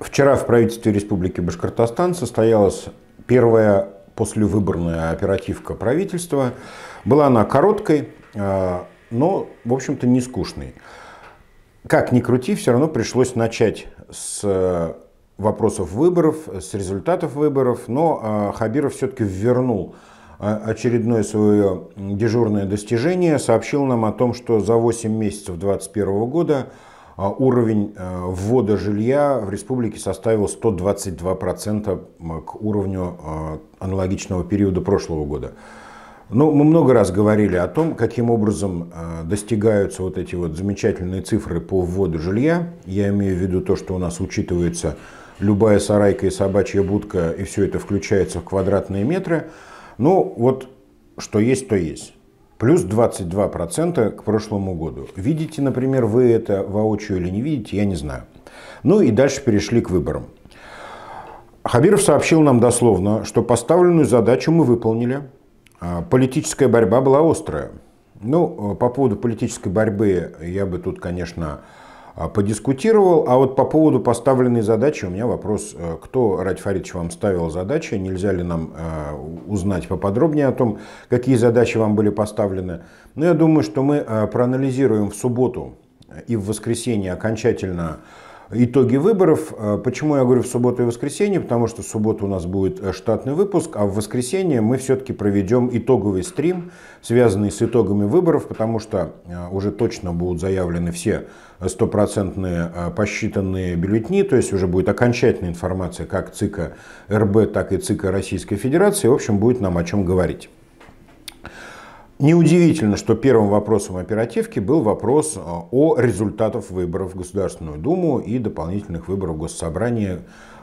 Вчера в правительстве Республики Башкортостан состоялась первая послевыборная оперативка правительства. Была она короткой, а, но, в общем-то, не скучный. Как ни крути, все равно пришлось начать с э, вопросов выборов, с результатов выборов, но э, Хабиров все-таки вернул э, очередное свое дежурное достижение, сообщил нам о том, что за 8 месяцев 2021 года уровень ввода жилья в республике составил 122% к уровню аналогичного периода прошлого года. Ну, мы много раз говорили о том, каким образом э, достигаются вот эти вот замечательные цифры по вводу жилья. Я имею в виду то, что у нас учитывается любая сарайка и собачья будка, и все это включается в квадратные метры. Ну, вот что есть, то есть. Плюс 22% к прошлому году. Видите, например, вы это воочию или не видите, я не знаю. Ну и дальше перешли к выборам. Хабиров сообщил нам дословно, что поставленную задачу мы выполнили – а, политическая борьба была острая. Ну, э, по поводу политической борьбы я бы тут, конечно, а, подискутировал. А вот по поводу поставленной задачи у меня вопрос, э, кто, Радь Фаридович, вам ставил задачи? Нельзя ли нам э, узнать поподробнее о том, какие задачи вам были поставлены? Ну, я думаю, что мы проанализируем в субботу и в воскресенье окончательно итоги выборов. Э, почему я говорю в субботу и воскресенье? Потому что в субботу у нас будет э, штатный выпуск, а в воскресенье мы все-таки проведем итоговый стрим, связанный с итогами выборов, потому что э, уже точно будут заявлены все стопроцентные посчитанные бюллетни, то есть уже будет окончательная информация как ЦИКа РБ, так и ЦИКа Российской Федерации. В общем, будет нам о чем говорить. Неудивительно, что первым вопросом оперативки был вопрос э, о результатах выборов в Государственную Думу и дополнительных выборов в Госсобрание,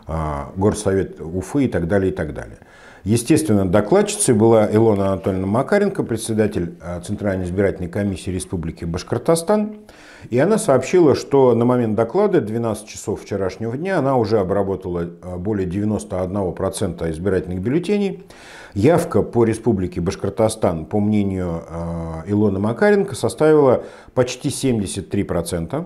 э, Горсовет Уфы и так далее, и так далее. Естественно, докладчицей была Илона Анатольевна Макаренко, председатель э, Центральной избирательной комиссии Республики Башкортостан. И она сообщила, что на момент доклада 12 часов вчерашнего дня она уже обработала э, более 91% избирательных бюллетеней. Явка по Республике Башкортостан, по мнению э, Илона Макаренко, составила почти 73%.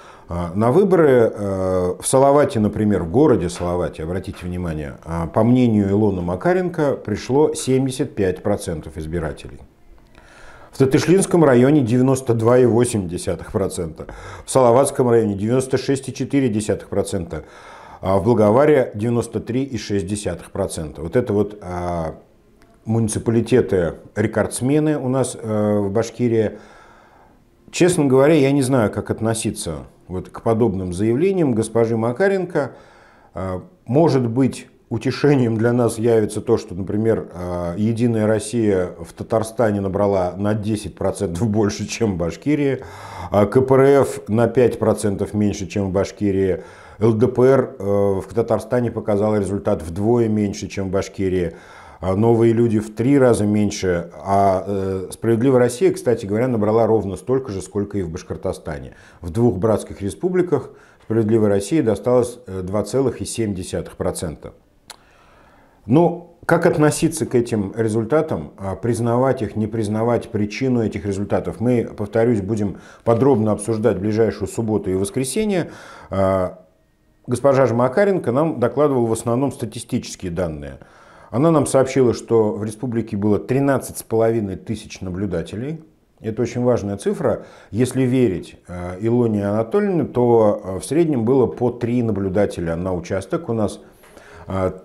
А, на выборы э, в Салавате, например, в городе Салавате, обратите внимание, а, по мнению Илона Макаренко, пришло 75% избирателей. В Татышлинском районе 92,8%, в Салаватском районе 96,4%, а в Благоваре 93,6%. Вот это вот а, муниципалитеты рекордсмены у нас э, в Башкирии. Честно говоря, я не знаю, как относиться вот к подобным заявлениям госпожи Макаренко. Э, может быть, утешением для нас явится то, что, например, э, «Единая Россия» в Татарстане набрала на 10% больше, чем в Башкирии, а КПРФ на 5% меньше, чем в Башкирии, ЛДПР э, в Татарстане показала результат вдвое меньше, чем в Башкирии. А новые люди в три раза меньше, а э, «Справедливая Россия», кстати говоря, набрала ровно столько же, сколько и в Башкортостане. В двух братских республиках «Справедливой России» досталось 2,7%. Э, ну, как относиться к этим результатам, а признавать их, не признавать причину этих результатов, мы, повторюсь, будем подробно обсуждать в ближайшую субботу и воскресенье. А, госпожа же Макаренко нам докладывала в основном статистические данные – она нам сообщила, что в республике было 13,5 тысяч наблюдателей. Это очень важная цифра. Если верить э, Илоне Анатольевне, то э, в среднем было по 3 наблюдателя на участок. У нас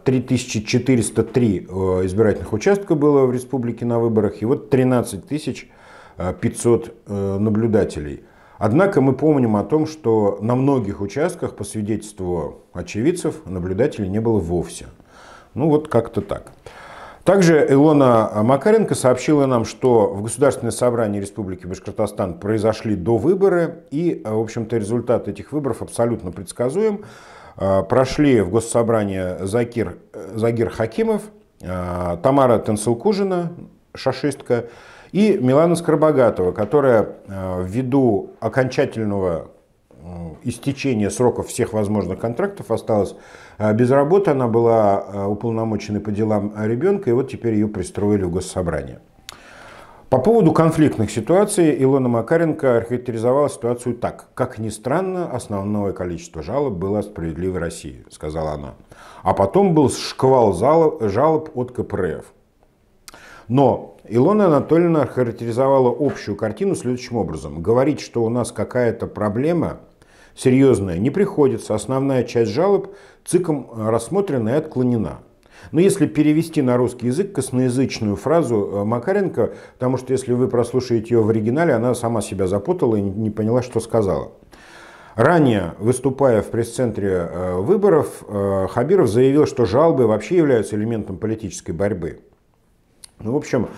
3403 э, избирательных участка было в республике на выборах, и вот 13 500 наблюдателей. Однако мы помним о том, что на многих участках, по свидетельству очевидцев, наблюдателей не было вовсе. Ну вот как-то так. Также Илона Макаренко сообщила нам, что в Государственное собрание Республики Башкортостан произошли до выборы, и, в общем-то, результат этих выборов абсолютно предсказуем. А, прошли в Госсобрание Закир, Загир Хакимов, а, Тамара Тенсулкужина, шашистка, и Милана Скоробогатова, которая а, ввиду окончательного Э, истечения сроков всех возможных контрактов осталась а без работы. Она была э, уполномочена по делам ребенка, и вот теперь ее пристроили в госсобрание. По поводу конфликтных ситуаций Илона Макаренко характеризовала ситуацию так. «Как ни странно, основное количество жалоб было справедливой России», — сказала она. А потом был шквал жалоб от КПРФ. Но Илона Анатольевна характеризовала общую картину следующим образом. Говорить, что у нас какая-то проблема – серьезная не приходится. Основная часть жалоб ЦИКом э, рассмотрена и отклонена. Но если перевести на русский язык косноязычную фразу э, Макаренко, потому что если вы прослушаете ее в оригинале, она сама себя запутала и не поняла, что сказала. Ранее, выступая в пресс-центре э, выборов, Хабиров заявил, что жалобы вообще являются элементом политической борьбы. Ну, в общем,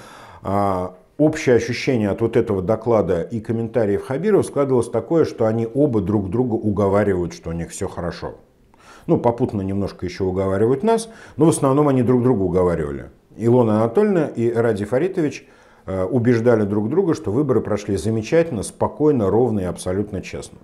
а, общее ощущение от вот этого доклада и комментариев Хабирова складывалось такое, что они оба друг друга уговаривают, что у них все хорошо. Ну, попутно немножко еще уговаривают нас, но в основном они друг друга уговаривали. Илона Анатольевна и Ради Фаритович – Э, убеждали друг друга, что выборы прошли замечательно, спокойно, ровно и абсолютно честно.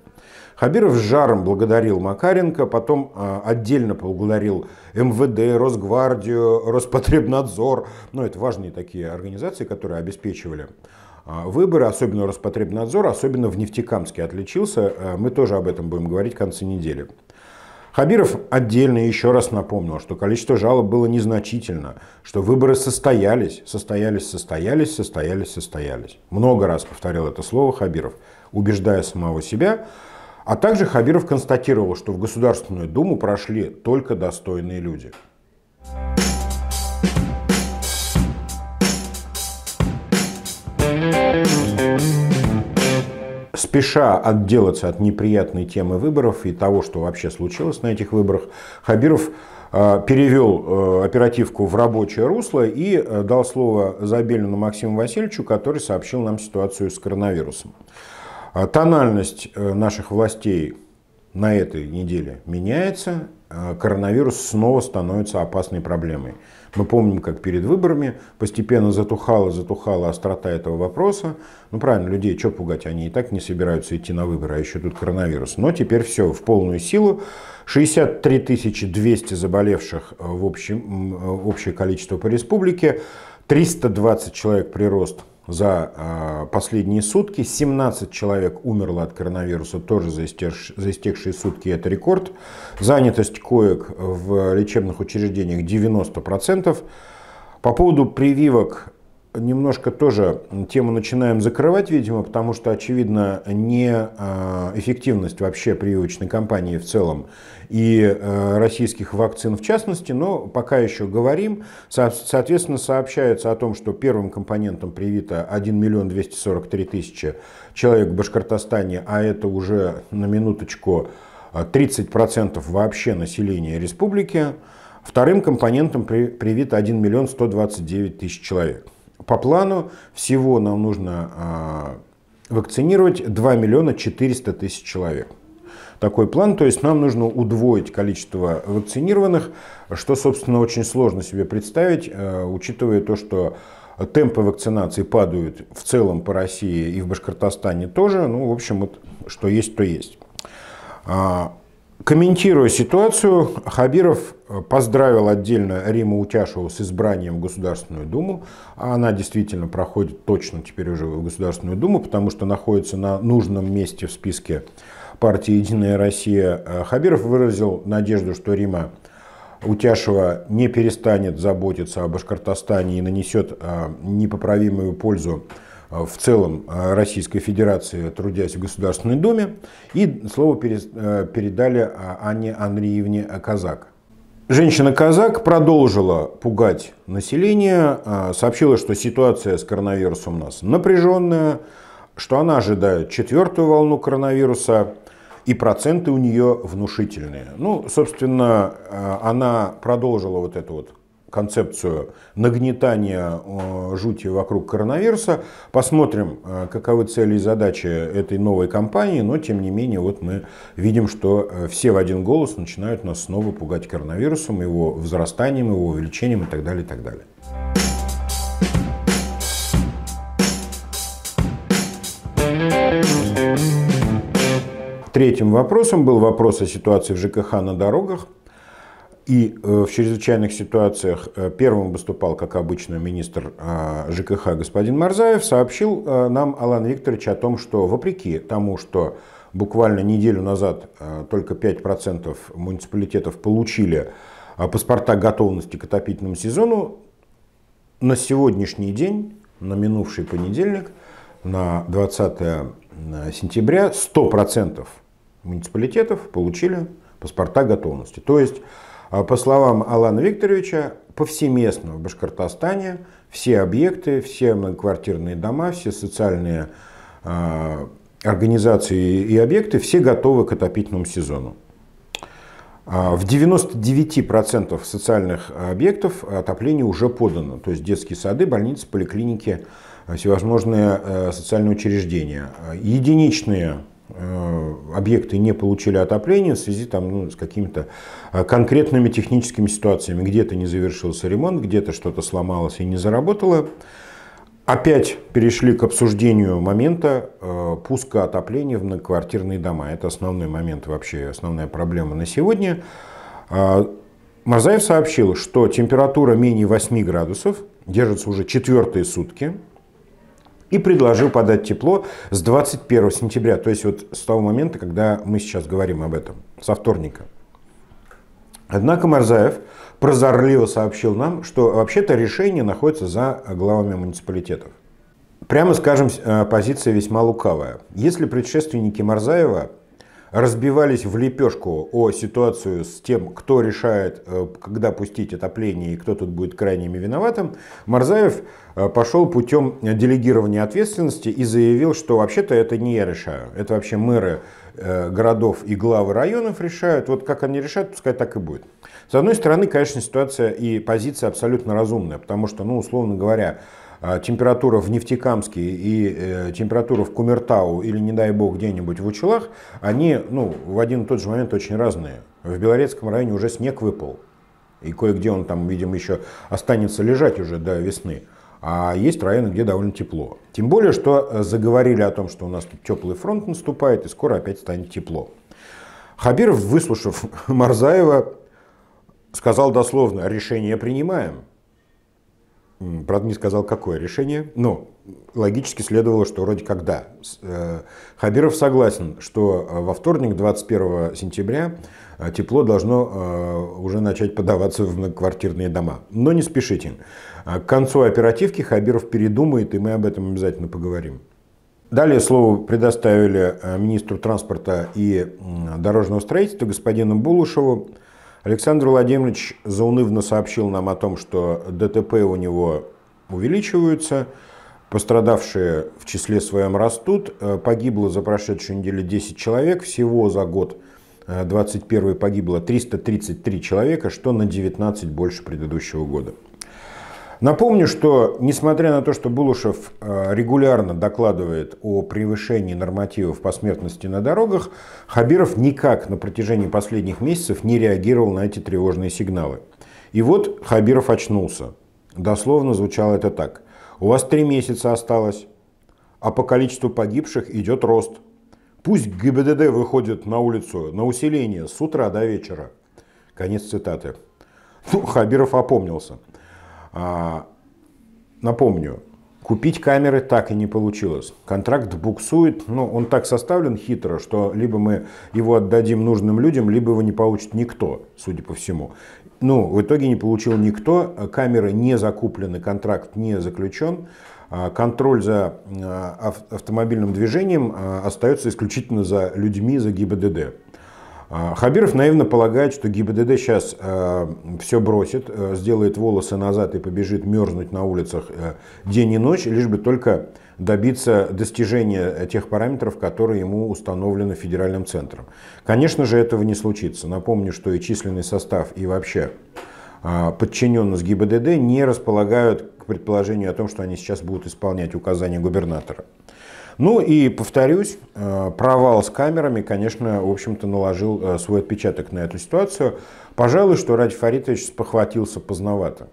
Хабиров с жаром благодарил Макаренко, потом э, отдельно поблагодарил МВД, Росгвардию, Роспотребнадзор. Ну, это важные такие организации, которые обеспечивали э, выборы, особенно Роспотребнадзор, особенно в Нефтекамске отличился. Мы тоже об этом будем говорить в конце недели. Хабиров отдельно еще раз напомнил, что количество жалоб было незначительно, что выборы состоялись, состоялись, состоялись, состоялись, состоялись. Много раз повторил это слово Хабиров, убеждая самого себя. А также Хабиров констатировал, что в Государственную Думу прошли только достойные люди. Thank you спеша отделаться от неприятной темы выборов и того, что вообще случилось на этих выборах, Хабиров э, перевел э, оперативку в рабочее русло и э, дал слово Забелину Максиму Васильевичу, который сообщил нам ситуацию с коронавирусом. Тональность наших властей на этой неделе меняется, Э, коронавирус снова становится опасной проблемой. Мы помним, как перед выборами постепенно затухала, затухала острота этого вопроса. Ну правильно, людей что пугать, они и так не собираются идти на выборы, а еще тут коронавирус. Но теперь все в полную силу. 63 200 заболевших э, в общем, э, общее количество по республике, 320 человек прирост – за а, последние сутки. 17 человек умерло от коронавируса тоже за, истеж, за истекшие сутки, это рекорд. Занятость коек в лечебных учреждениях 90%. По поводу прививок немножко тоже тему начинаем закрывать, видимо, потому что, очевидно, неэффективность а, вообще прививочной кампании в целом и а, российских вакцин в частности, но пока еще говорим. Соответственно, сообщается о том, что первым компонентом привито 1 миллион 243 тысячи человек в Башкортостане, а это уже на минуточку 30% а, вообще населения республики. Вторым компонентом привито 1 миллион 129 тысяч человек по плану всего нам нужно а, вакцинировать 2 миллиона 400 тысяч человек. Такой план, то есть нам нужно удвоить количество вакцинированных, что, собственно, очень сложно себе представить, а, учитывая то, что темпы вакцинации падают в целом по России и в Башкортостане тоже. Ну, в общем, вот что есть, то есть. А, Комментируя ситуацию, Хабиров э, поздравил отдельно Риму Утяшеву с избранием в Государственную Думу. А она действительно проходит точно теперь уже в Государственную Думу, потому что находится на нужном месте в списке партии «Единая Россия». Э, Хабиров выразил надежду, что Рима Утяшева не перестанет заботиться о Башкортостане и нанесет э, непоправимую пользу Э, в целом э, Российской Федерации, трудясь в Государственной Думе. И слово э, передали Анне Андреевне Казак. Женщина-казак продолжила пугать население, сообщила, что ситуация с коронавирусом у нас напряженная, что она ожидает четвертую волну коронавируса, и проценты у нее внушительные. Ну, собственно, она продолжила вот эту вот концепцию нагнетания э, жути вокруг коронавируса. Посмотрим, э, каковы цели и задачи этой новой кампании но тем не менее вот мы видим, что э, все в один голос начинают нас снова пугать коронавирусом, его взрастанием его увеличением и так далее, и так далее. Третьим вопросом был вопрос о ситуации в ЖКХ на дорогах. И э, в чрезвычайных ситуациях э, первым выступал, как обычно, министр а, ЖКХ господин Марзаев, сообщил э, нам Алан Викторович о том, что вопреки тому, что буквально неделю назад только 5% муниципалитетов получили паспорта готовности к отопительному сезону, на сегодняшний день, на минувший понедельник, на 20 сентября 100% муниципалитетов получили паспорта готовности. То есть а по словам Алана Викторовича, повсеместно в Башкортостане все объекты, все многоквартирные дома, все социальные а, организации и объекты, все готовы к отопительному сезону. А, в 99% социальных объектов отопление уже подано, то есть детские сады, больницы, поликлиники, всевозможные э, социальные учреждения. Единичные Э, объекты не получили отопление в связи там, ну, с какими-то э, конкретными техническими ситуациями. Где-то не завершился ремонт, где-то что-то сломалось и не заработало. Опять перешли к обсуждению момента э, пуска отопления в многоквартирные дома. Это основной момент вообще, основная проблема на сегодня. Э, Марзаев сообщил, что температура менее 8 градусов держится уже четвертые сутки и предложил подать тепло с 21 сентября, то есть вот с того момента, когда мы сейчас говорим об этом, со вторника. Однако Марзаев прозорливо сообщил нам, что вообще-то решение находится за главами муниципалитетов. Прямо скажем, э, позиция весьма лукавая. Если предшественники Марзаева разбивались в лепешку о ситуацию с тем, кто решает, э, когда пустить отопление и кто тут будет крайними виноватым, Марзаев э, пошел путем делегирования ответственности и заявил, что вообще-то это не я решаю, это вообще мэры э, городов и главы районов решают, вот как они решают, пускай так и будет. С одной стороны, конечно, ситуация и позиция абсолютно разумная, потому что, ну, условно говоря, а, температура в Нефтекамске и э, температура в Кумертау или, не дай бог, где-нибудь в Учелах, они ну, в один и тот же момент очень разные. В Белорецком районе уже снег выпал, и кое-где он там, видимо, еще останется лежать уже до весны. А есть районы, где довольно тепло. Тем более, что э, заговорили о том, что у нас тут теплый фронт наступает, и скоро опять станет тепло. Хабиров, выслушав Марзаева, сказал дословно, решение принимаем. Правда, не сказал, какое решение, но логически следовало, что вроде как да. Э, Хабиров согласен, что э, во вторник, 21 сентября, э, тепло должно уже начать подаваться в многоквартирные дома. Но не спешите. К концу оперативки Хабиров передумает, и мы об этом обязательно поговорим. Далее слово предоставили министру транспорта и дорожного строительства господину Булушеву. Александр Владимирович заунывно сообщил нам о том, что ДТП у него увеличиваются, пострадавшие в числе своем растут, э, погибло за прошедшую неделю 10 человек, всего за год 21 э, погибло 333 человека, что на 19 больше предыдущего года. Напомню, что несмотря на то, что Булушев э, регулярно докладывает о превышении нормативов по смертности на дорогах, Хабиров никак на протяжении последних месяцев не реагировал на эти тревожные сигналы. И вот Хабиров очнулся. Дословно звучало это так. У вас три месяца осталось, а по количеству погибших идет рост. Пусть ГИБДД выходит на улицу на усиление с утра до вечера. Конец цитаты. Ну, Хабиров опомнился. А, напомню, Купить камеры так и не получилось. Контракт буксует, но ну, он так составлен хитро, что либо мы его отдадим нужным людям, либо его не получит никто, судя по всему. Ну, в итоге не получил никто, камеры не закуплены, контракт не заключен. А, контроль за а, автомобильным движением остается исключительно за людьми, за ГИБДД. А, Хабиров наивно полагает, что ГИБДД сейчас э, все бросит, э, сделает волосы назад и побежит мерзнуть на улицах э, день и ночь, лишь бы только добиться достижения тех параметров, которые ему установлены федеральным центром. Конечно же, этого не случится. Напомню, что и численный состав, и вообще а, подчиненность ГИБДД не располагают к предположению о том, что они сейчас будут исполнять указания губернатора. Ну и, повторюсь, э, провал с камерами, конечно, в общем-то, наложил э, свой отпечаток на эту ситуацию. Пожалуй, что Ради Фаритович спохватился поздновато.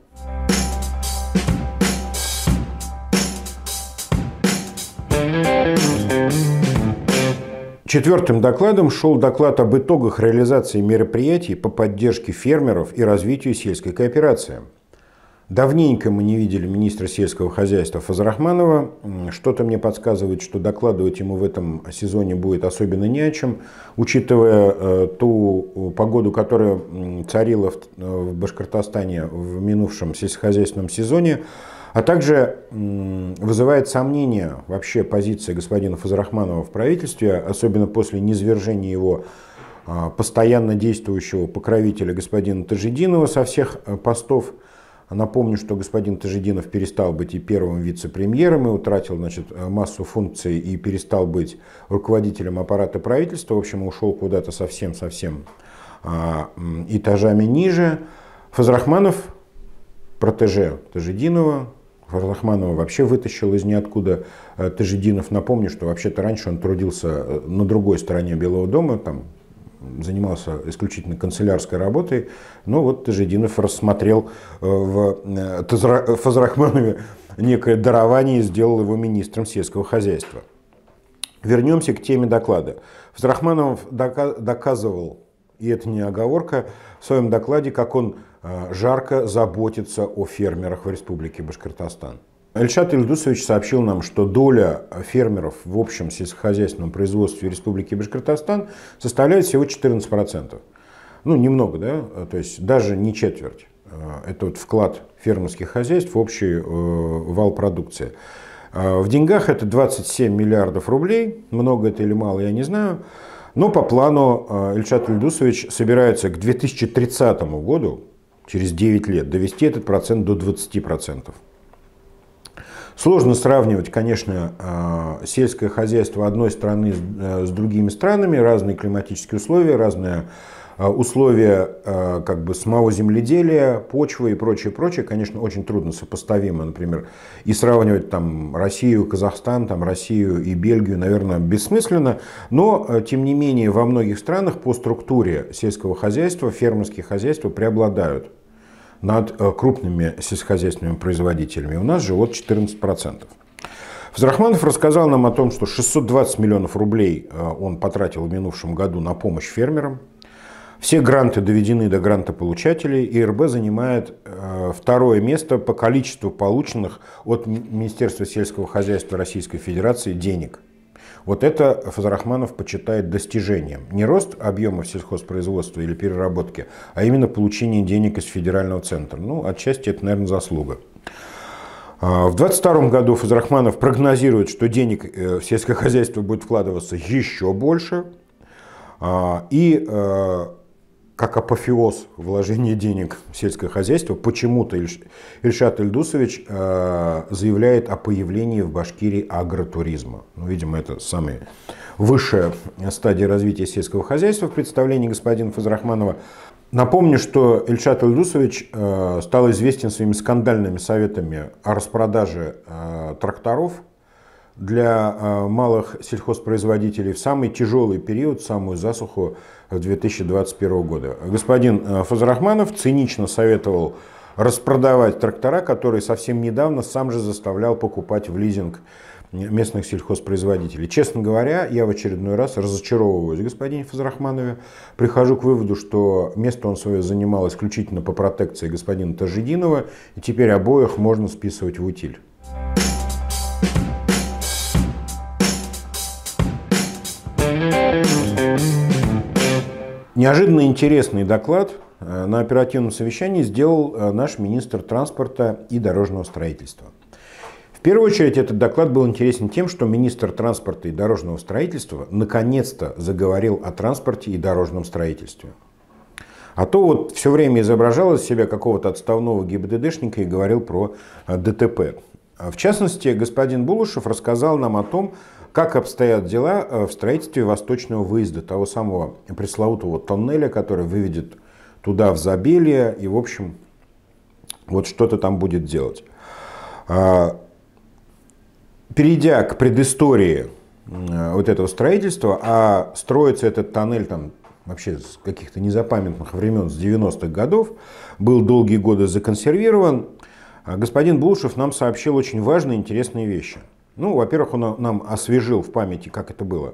Четвертым докладом шел доклад об итогах реализации мероприятий по поддержке фермеров и развитию сельской кооперации – Давненько мы не видели министра сельского хозяйства Фазрахманова. Что-то мне подсказывает, что докладывать ему в этом сезоне будет особенно не о чем, учитывая э, ту погоду, которая царила э, в Башкортостане в минувшем сельскохозяйственном сезоне. А также вызывает сомнения вообще позиция господина Фазрахманова в правительстве, особенно после низвержения его а, постоянно действующего покровителя господина Тажидинова со всех э, постов – а напомню, что господин Тажидинов перестал быть и первым вице-премьером, и утратил значит, э, массу функций, и перестал быть руководителем аппарата правительства. В общем, ушел куда-то совсем-совсем а, этажами ниже. Фазрахманов, протеже Тажидинова, Фазрахманова вообще вытащил из ниоткуда э, Тажидинов. Напомню, что вообще-то раньше он трудился э, на другой стороне Белого дома, там занимался исключительно канцелярской работой, но вот Тажидинов рассмотрел э, в э, Фазрахманове некое дарование и сделал его министром сельского хозяйства. Вернемся к теме доклада. Фазрахманов доказывал, и это не оговорка, в своем докладе, как он э, жарко заботится о фермерах в республике Башкортостан. Эльшат Ильдусович сообщил нам, что доля фермеров в общем сельскохозяйственном производстве Республики Башкортостан составляет всего 14%. Ну, немного, да? Э, то есть даже не четверть. Э, это вот вклад фермерских хозяйств в общий э, вал продукции. В деньгах это 27 миллиардов рублей. Много это или мало, я не знаю. Но по плану Ильшат Ильдусович собирается к 2030 году, через 9 лет, довести этот процент до 20%. Сложно сравнивать, конечно, э, сельское хозяйство одной страны э, с другими странами, разные климатические условия, разные э, условия как бы самого земледелия, почвы и прочее, прочее, конечно, очень трудно сопоставимо, например, и сравнивать там Россию, Казахстан, там Россию и Бельгию, наверное, бессмысленно, но, тем не менее, во многих странах по структуре сельского хозяйства фермерские хозяйства преобладают над э, крупными сельскохозяйственными производителями. У нас же вот 14%. Взрахманов рассказал нам о том, что 620 миллионов рублей э, он потратил в минувшем году на помощь фермерам. Все гранты доведены до грантополучателей, и РБ занимает э, второе место по количеству полученных от Министерства сельского хозяйства Российской Федерации денег – вот это Фазарахманов почитает достижением. Не рост объемов сельхозпроизводства или переработки, а именно получение денег из федерального центра. Ну, отчасти это, наверное, заслуга. А, в 2022 году Фазрахманов прогнозирует, что денег э, в сельское хозяйство будет вкладываться еще больше. А, и э, как апофеоз вложения денег в сельское хозяйство, почему-то Ильшат Ильдусович э, заявляет о появлении в Башкирии агротуризма. Ну, видимо, это самая высшая стадия развития сельского хозяйства в представлении господина Фазрахманова. Напомню, что Ильшат Ильдусович э, стал известен своими скандальными советами о распродаже э, тракторов для а, малых сельхозпроизводителей в самый тяжелый период, самую засуху 2021 года. Господин а, Фазрахманов цинично советовал распродавать трактора, которые совсем недавно сам же заставлял покупать в лизинг местных сельхозпроизводителей. Честно говоря, я в очередной раз разочаровываюсь господине Фазрахманове. Прихожу к выводу, что место он свое занимал исключительно по протекции господина Тажидинова, и теперь обоих можно списывать в утиль. Неожиданно интересный доклад э, на оперативном совещании сделал э, наш министр транспорта и дорожного строительства. В первую очередь этот доклад был интересен тем, что министр транспорта и дорожного строительства наконец-то заговорил о транспорте и дорожном строительстве. А то вот все время изображал из себя какого-то отставного ГИБДДшника и говорил про э, ДТП. А в частности, господин Булышев рассказал нам о том, как обстоят дела э, в строительстве восточного выезда, того самого пресловутого тоннеля, который выведет туда в Забелье и, в общем, вот что-то там будет делать. А, перейдя к предыстории э, вот этого строительства, а строится этот тоннель там вообще с каких-то незапамятных времен, с 90-х годов, был долгие годы законсервирован, а господин Булушев нам сообщил очень важные интересные вещи – ну, во-первых, он нам освежил в памяти, как это было.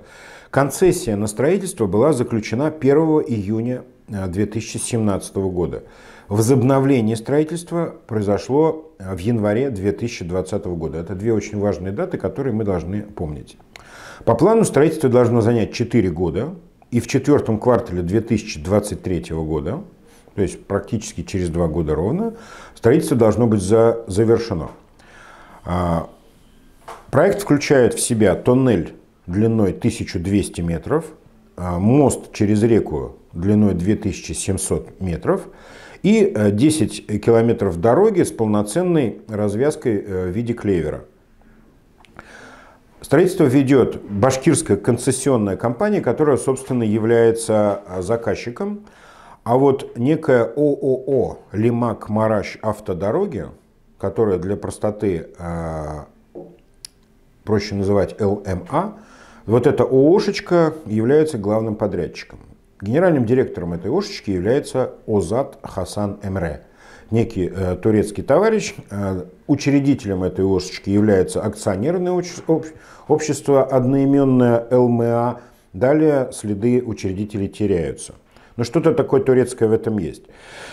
Концессия на строительство была заключена 1 июня 2017 э, года. Возобновление строительства произошло э, в январе 2020 года. Это две очень важные даты, которые мы должны помнить. По плану строительство должно занять 4 года, и в четвертом квартале 2023 года, то есть практически через два года ровно, строительство должно быть за, завершено. А, Проект включает в себя тоннель длиной 1200 метров, а, мост через реку длиной 2700 метров и 10 а, километров дороги с полноценной развязкой а, в виде клевера. Строительство ведет башкирская концессионная компания, которая, собственно, является заказчиком. А вот некая ООО «Лимак Мараш Автодороги», которая для простоты проще называть ЛМА, вот эта ООшечка является главным подрядчиком. Генеральным директором этой ООшечки является Озат Хасан Эмре. Некий э, турецкий товарищ, э, учредителем этой ООшечки является акционерное общество, одноименное ЛМА. Далее следы учредителей теряются – но что-то такое турецкое в этом есть.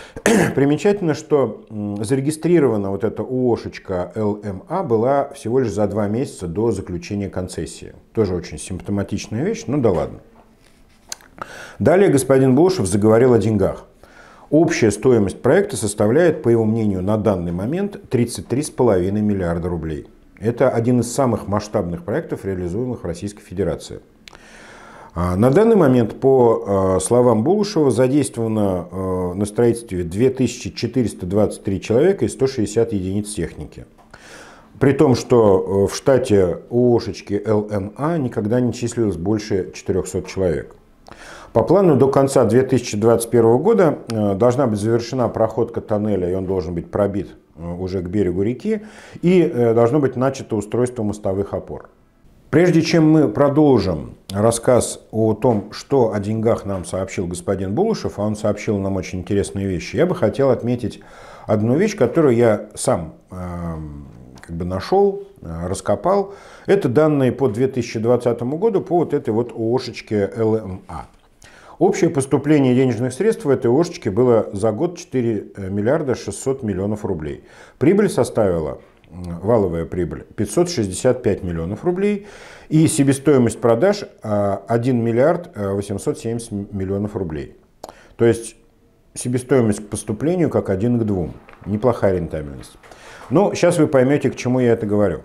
Примечательно, что зарегистрирована вот эта ООшечка ЛМА была всего лишь за два месяца до заключения концессии. Тоже очень симптоматичная вещь, ну да ладно. Далее господин Блошев заговорил о деньгах. Общая стоимость проекта составляет, по его мнению, на данный момент 33,5 миллиарда рублей. Это один из самых масштабных проектов, реализуемых в Российской Федерации – а на данный момент, по а, словам Булушева, задействовано а, на строительстве 2423 человека и 160 единиц техники. При том, что э, в штате ООшечки ЛМА никогда не числилось больше 400 человек. По плану до конца 2021 года э, должна быть завершена проходка тоннеля, и он должен быть пробит э, уже к берегу реки, и должно быть начато устройство мостовых опор. Прежде чем мы продолжим рассказ о том, что о деньгах нам сообщил господин Булышев, а он сообщил нам очень интересные вещи, я бы хотел отметить одну вещь, которую я сам э, как бы нашел, э, раскопал. Это данные по 2020 году по вот этой вот ООшечке ЛМА. Общее поступление денежных средств в этой ООшечке было за год 4 э, миллиарда 600 миллионов рублей. Прибыль составила валовая прибыль 565 миллионов рублей и себестоимость продаж 1 а, миллиард 870 а, миллионов рублей. То есть себестоимость к поступлению как 1 к 2. Неплохая рентабельность. ну сейчас вы поймете, к чему я это говорю.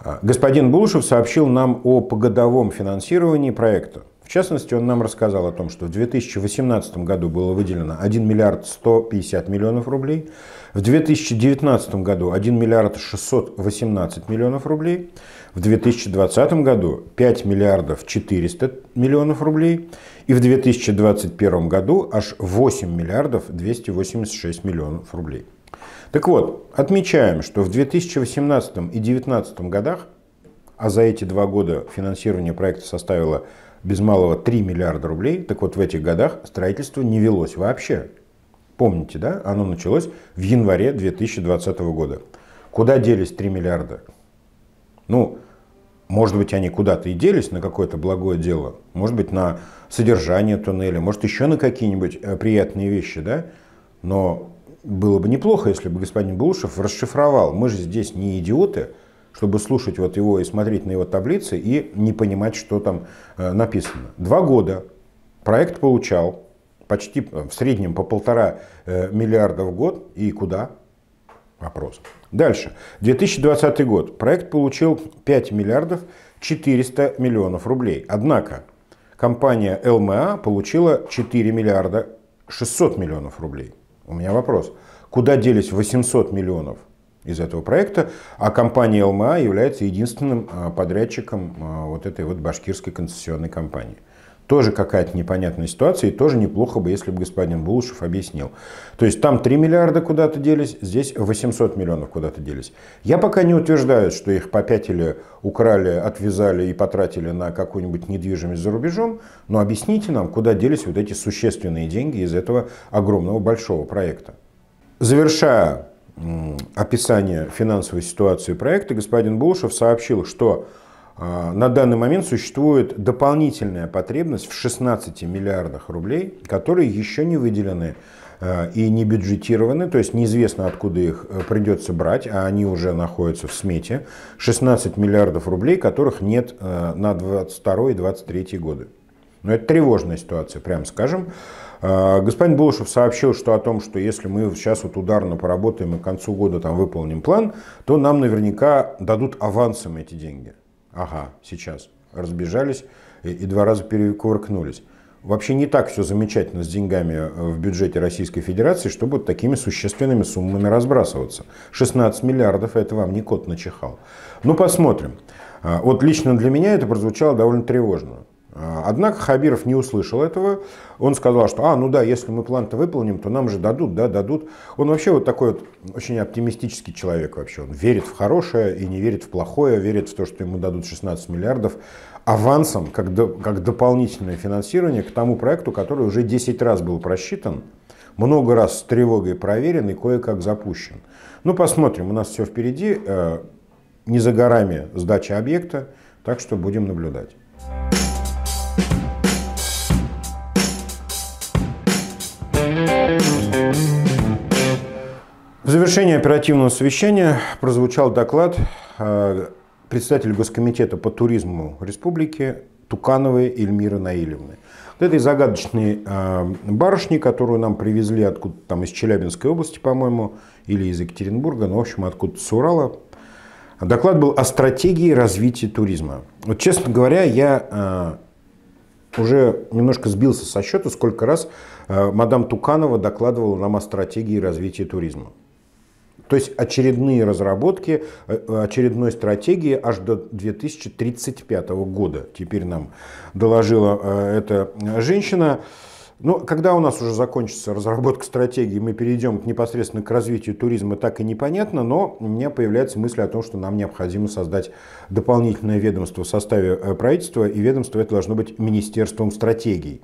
А, господин Булышев сообщил нам о погодовом финансировании проекта. В частности, он нам рассказал о том, что в 2018 году было выделено 1 миллиард 150 миллионов рублей, в 2019 году 1 миллиард 618 миллионов рублей, в 2020 году 5 миллиардов 400 миллионов рублей и в 2021 году аж 8 миллиардов 286 миллионов рублей. Так вот, отмечаем, что в 2018 и 2019 годах, а за эти два года финансирование проекта составило без малого 3 миллиарда рублей. Так вот, в этих годах строительство не велось вообще. Помните, да? Оно началось в январе 2020 года. Куда делись 3 миллиарда? Ну, может быть, они куда-то и делись на какое-то благое дело. Может быть, на содержание туннеля. Может, еще на какие-нибудь э, приятные вещи, да? Но было бы неплохо, если бы господин Булушев расшифровал. Мы же здесь не идиоты, чтобы слушать вот его и смотреть на его таблицы и не понимать, что там э, написано. Два года проект получал почти э, в среднем по полтора э, миллиарда в год. И куда? Вопрос. Дальше. 2020 год. Проект получил 5 миллиардов 400 миллионов рублей. Однако компания ЛМА получила 4 миллиарда 600 миллионов рублей. У меня вопрос. Куда делись 800 миллионов? из этого проекта, а компания ЛМА является единственным а, подрядчиком а, вот этой вот башкирской концессионной компании. Тоже какая-то непонятная ситуация, и тоже неплохо бы, если бы господин Булушев объяснил. То есть там 3 миллиарда куда-то делись, здесь 800 миллионов куда-то делись. Я пока не утверждаю, что их попятили, украли, отвязали и потратили на какую-нибудь недвижимость за рубежом, но объясните нам, куда делись вот эти существенные деньги из этого огромного большого проекта. Завершая Описание финансовой ситуации проекта, господин Булшев сообщил, что а, на данный момент существует дополнительная потребность в 16 миллиардах рублей, которые еще не выделены а, и не бюджетированы, то есть неизвестно, откуда их э, придется брать, а они уже находятся в смете. 16 миллиардов рублей, которых нет э, на 2022 и 2023 годы. Но ну, это тревожная ситуация, прямо скажем. А, господин Булышев сообщил, что о том, что если мы сейчас вот ударно поработаем и к концу года там выполним план, то нам наверняка дадут авансом эти деньги. Ага, сейчас разбежались и, и два раза перекувыркнулись. Вообще не так все замечательно с деньгами э, в бюджете Российской Федерации, чтобы вот такими существенными суммами разбрасываться. 16 миллиардов – это вам не кот начихал. Ну, посмотрим. А, вот лично для меня это прозвучало довольно тревожно. А, однако Хабиров не услышал этого. Он сказал, что, а, ну да, если мы план-то выполним, то нам же дадут, да, дадут. Он вообще вот такой вот очень оптимистический человек вообще. Он верит в хорошее и не верит в плохое, верит в то, что ему дадут 16 миллиардов авансом, как, до, как дополнительное финансирование к тому проекту, который уже 10 раз был просчитан, много раз с тревогой проверен и кое-как запущен. Ну, посмотрим, у нас все впереди, э, не за горами сдача объекта, так что будем наблюдать. В завершении оперативного совещания прозвучал доклад э, председателя Госкомитета по туризму республики Тукановой Эльмиры Наилевны. Вот этой загадочной э, барышни, которую нам привезли откуда-то там из Челябинской области, по-моему, или из Екатеринбурга, ну, в общем, откуда-то с Урала. Доклад был о стратегии развития туризма. Вот, честно говоря, я э, уже немножко сбился со счета, сколько раз э, мадам Туканова докладывала нам о стратегии развития туризма. То есть очередные разработки, э, э, очередной стратегии аж до 2035 года. Теперь нам доложила эта женщина. Но ну, когда у нас уже закончится разработка стратегии, мы перейдем непосредственно к развитию туризма, так и непонятно, но у меня появляется мысль о том, что нам необходимо создать дополнительное ведомство в составе э, правительства, и ведомство это должно быть Министерством стратегии.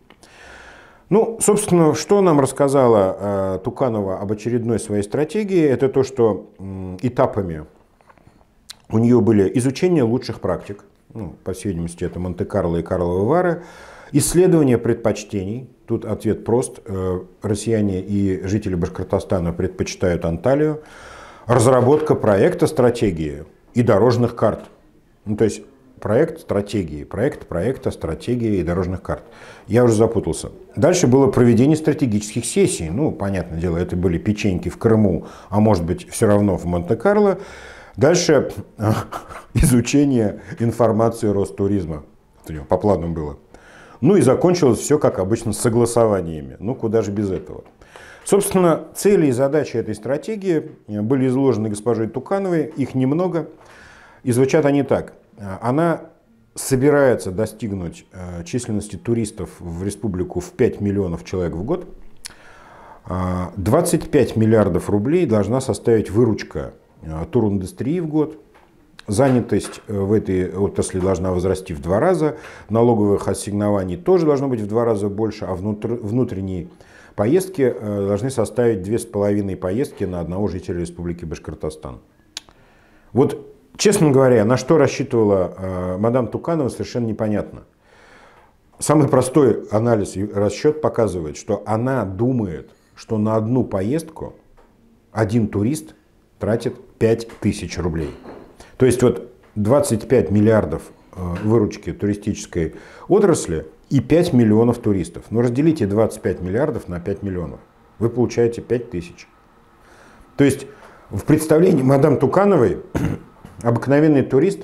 Ну, собственно, что нам рассказала э, Туканова об очередной своей стратегии, это то, что э, этапами у нее были изучение лучших практик, ну, по всей видимости, это Монте-Карло и Карловы Вары, Исследование предпочтений. Тут ответ прост. Э, россияне и жители Башкортостана предпочитают Анталию. Разработка проекта стратегии и дорожных карт. Ну, то есть проект стратегии, проект проекта стратегии и дорожных карт. Я уже запутался. Дальше было проведение стратегических сессий. Ну, понятное дело, это были печеньки в Крыму, а может быть все равно в Монте-Карло. Дальше э, изучение информации Ростуризма. Это у него по плану было. Ну и закончилось все, как обычно, с согласованиями. Ну куда же без этого. Собственно, цели и задачи этой стратегии э, были изложены госпожой Тукановой, их немного, и звучат они так. Э, она собирается достигнуть э, численности туристов в республику в 5 миллионов человек в год. 25 миллиардов рублей должна составить выручка туриндустрии в год – Занятость э, в этой отрасли должна возрасти в два раза, налоговых ассигнований тоже должно быть в два раза больше, а внутр, внутренние поездки э, должны составить две с половиной поездки на одного жителя Республики Башкортостан. Вот, честно говоря, на что рассчитывала э, мадам Туканова, совершенно непонятно. Самый простой анализ и расчет показывает, что она думает, что на одну поездку один турист тратит 5000 рублей. То есть вот 25 миллиардов э, выручки туристической отрасли и 5 миллионов туристов. Но ну, разделите 25 миллиардов на 5 миллионов. Вы получаете 5 тысяч. То есть в представлении мадам Тукановой обыкновенный турист,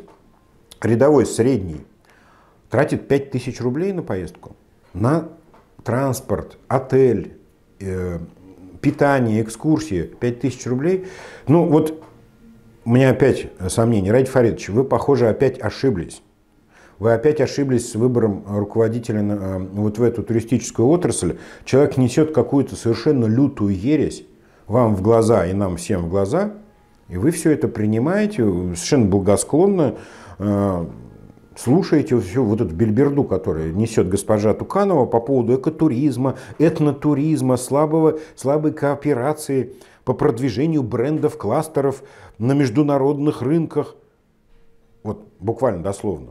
рядовой, средний, тратит 5 тысяч рублей на поездку, на транспорт, отель, э, питание, экскурсии, 5 тысяч рублей. Ну вот у меня опять э, сомнения. Ради Фаридович, вы, похоже, опять ошиблись. Вы опять ошиблись с выбором э, руководителя э, вот в эту туристическую отрасль. Человек несет какую-то совершенно лютую ересь вам в глаза и нам всем в глаза, и вы все это принимаете совершенно благосклонно, слушаете всю вот эту бельберду, которую несет госпожа Туканова по поводу экотуризма, этнотуризма, слабого, слабой кооперации по продвижению брендов, кластеров на международных рынках. Вот буквально дословно.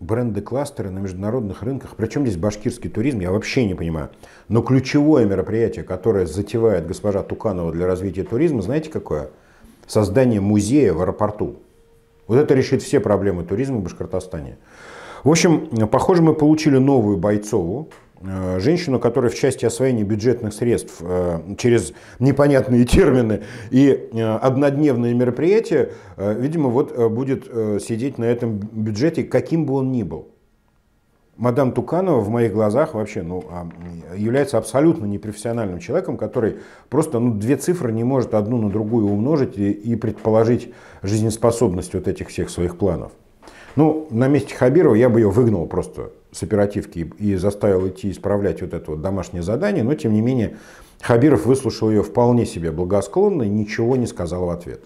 Бренды-кластеры на международных рынках. Причем здесь башкирский туризм, я вообще не понимаю. Но ключевое мероприятие, которое затевает госпожа Туканова для развития туризма, знаете какое? Создание музея в аэропорту. Вот это решит все проблемы туризма в Башкортостане. В общем, похоже, мы получили новую Бойцову, Э, женщину, которая в части освоения бюджетных средств э, через непонятные термины и э, однодневные мероприятия, видимо, вот будет сидеть на этом бюджете, каким бы он ни был. Мадам Туканова в моих глазах вообще ну, а, является абсолютно непрофессиональным человеком, который просто ну, две цифры не может одну на другую умножить и, и предположить жизнеспособность вот этих всех своих планов. Ну, на месте Хабирова я бы ее выгнал просто с оперативки и заставил идти исправлять вот это вот домашнее задание, но тем не менее Хабиров выслушал ее вполне себе благосклонно и ничего не сказал в ответ.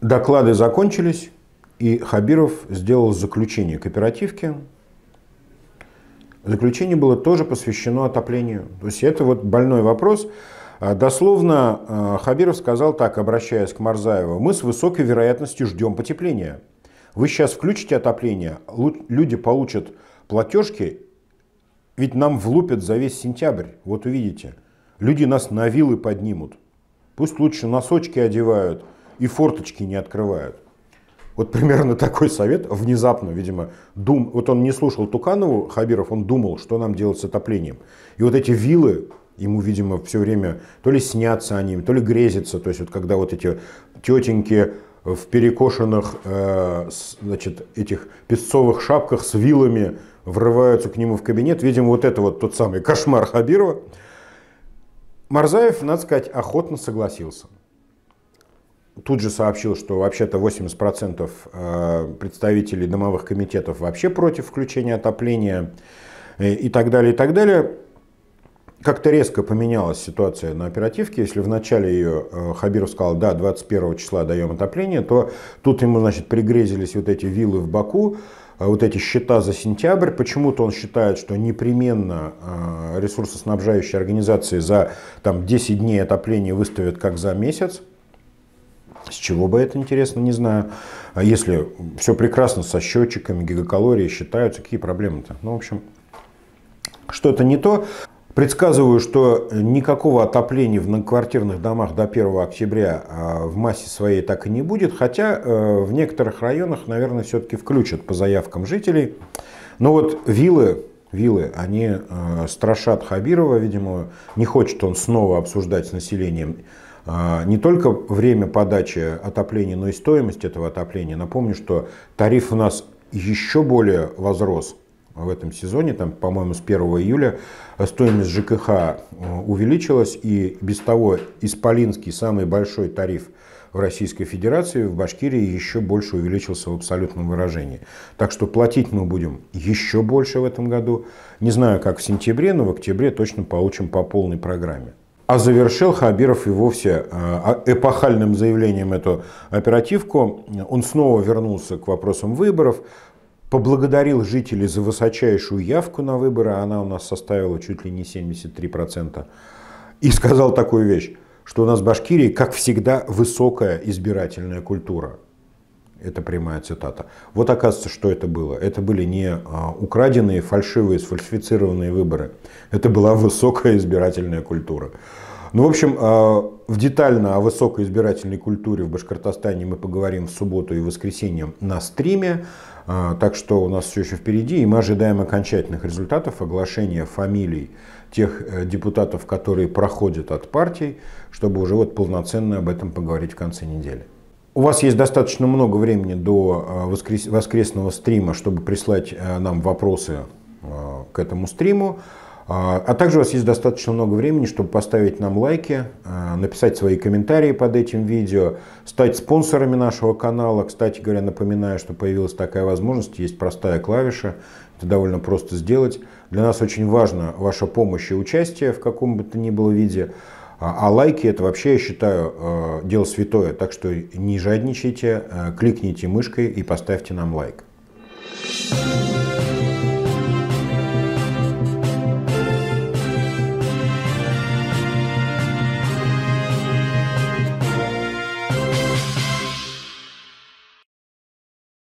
Доклады закончились, и Хабиров сделал заключение к оперативке. Заключение было тоже посвящено отоплению. То есть это вот больной вопрос. А, дословно а, Хабиров сказал так, обращаясь к Марзаеву, «Мы с высокой вероятностью ждем потепления. Вы сейчас включите отопление, люди получат платежки, ведь нам влупят за весь сентябрь, вот увидите. Люди нас на вилы поднимут. Пусть лучше носочки одевают и форточки не открывают». Вот примерно такой совет, внезапно, видимо, дум... вот он не слушал Туканову, Хабиров, он думал, что нам делать с отоплением. И вот эти вилы Ему, видимо, все время то ли снятся они, то ли грезится, То есть вот когда вот эти тетеньки в перекошенных э, значит, этих песцовых шапках с вилами врываются к нему в кабинет. Видимо, вот это вот тот самый кошмар Хабирова. Марзаев, надо сказать, охотно согласился. Тут же сообщил, что вообще-то 80% э, представителей домовых комитетов вообще против включения отопления э, и так далее, и так далее как-то резко поменялась ситуация на оперативке. Если в начале ее э, Хабиров сказал, да, 21 числа даем отопление, то тут ему, значит, пригрезились вот эти виллы в Баку, э, вот эти счета за сентябрь. Почему-то он считает, что непременно э, ресурсоснабжающие организации за там, 10 дней отопления выставят как за месяц. С чего бы это интересно, не знаю. А если все прекрасно со счетчиками, гигакалории считаются, какие проблемы-то? Ну, в общем, что-то не то. Предсказываю, что никакого отопления в многоквартирных домах до 1 октября а, в массе своей так и не будет, хотя э, в некоторых районах, наверное, все-таки включат по заявкам жителей. Но вот виллы, виллы, они э, страшат Хабирова, видимо, не хочет он снова обсуждать с населением а, не только время подачи отопления, но и стоимость этого отопления. Напомню, что тариф у нас еще более возрос – в этом сезоне, там, по-моему, с 1 июля стоимость ЖКХ э, увеличилась, и без того Исполинский, самый большой тариф в Российской Федерации, в Башкирии еще больше увеличился в абсолютном выражении. Так что платить мы будем еще больше в этом году. Не знаю, как в сентябре, но в октябре точно получим по полной программе. А завершил Хабиров и вовсе э, эпохальным заявлением эту оперативку. Он снова вернулся к вопросам выборов, поблагодарил жителей за высочайшую явку на выборы, а она у нас составила чуть ли не 73%, и сказал такую вещь, что у нас в Башкирии, как всегда, высокая избирательная культура. Это прямая цитата. Вот оказывается, что это было. Это были не а, украденные, фальшивые, сфальсифицированные выборы. Это была высокая избирательная культура. Ну, в общем, а, в детально о высокой избирательной культуре в Башкортостане мы поговорим в субботу и воскресенье на стриме. А, так что у нас все еще впереди, и мы ожидаем окончательных результатов оглашения фамилий тех э, депутатов, которые проходят от партий, чтобы уже вот полноценно об этом поговорить в конце недели. У вас есть достаточно много времени до э, воскресного стрима, чтобы прислать э, нам вопросы к этому стриму. А, а также у вас есть достаточно много времени, чтобы поставить нам лайки, а, написать свои комментарии под этим видео, стать спонсорами нашего канала. Кстати говоря, напоминаю, что появилась такая возможность, есть простая клавиша, это довольно просто сделать. Для нас очень важна ваша помощь и участие в каком бы то ни было виде. А, а лайки это вообще, я считаю, дело святое, так что не жадничайте, кликните мышкой и поставьте нам лайк. Thank you